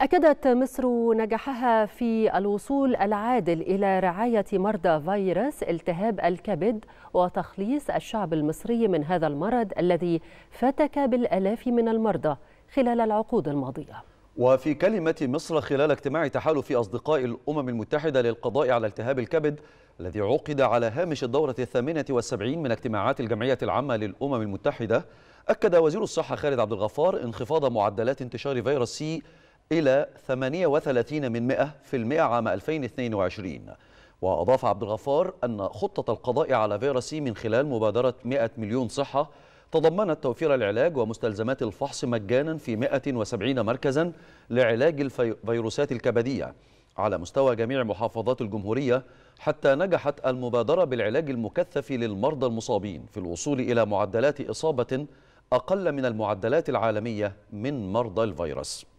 أكدت مصر نجاحها في الوصول العادل إلى رعاية مرضى فيروس التهاب الكبد وتخليص الشعب المصري من هذا المرض الذي فتك بالآلاف من المرضى خلال العقود الماضية وفي كلمة مصر خلال اجتماع تحالف أصدقاء الأمم المتحدة للقضاء على التهاب الكبد الذي عقد على هامش الدورة الثامنة والسبعين من اجتماعات الجمعية العامة للأمم المتحدة أكد وزير الصحة خالد عبد الغفار انخفاض معدلات انتشار فيروس سي إلى 38 من 100 في عام 2022 وأضاف عبد الغفار أن خطة القضاء على فيروسي من خلال مبادرة 100 مليون صحة تضمنت توفير العلاج ومستلزمات الفحص مجانا في 170 مركزا لعلاج الفيروسات الكبدية على مستوى جميع محافظات الجمهورية حتى نجحت المبادرة بالعلاج المكثف للمرضى المصابين في الوصول إلى معدلات إصابة أقل من المعدلات العالمية من مرضى الفيروس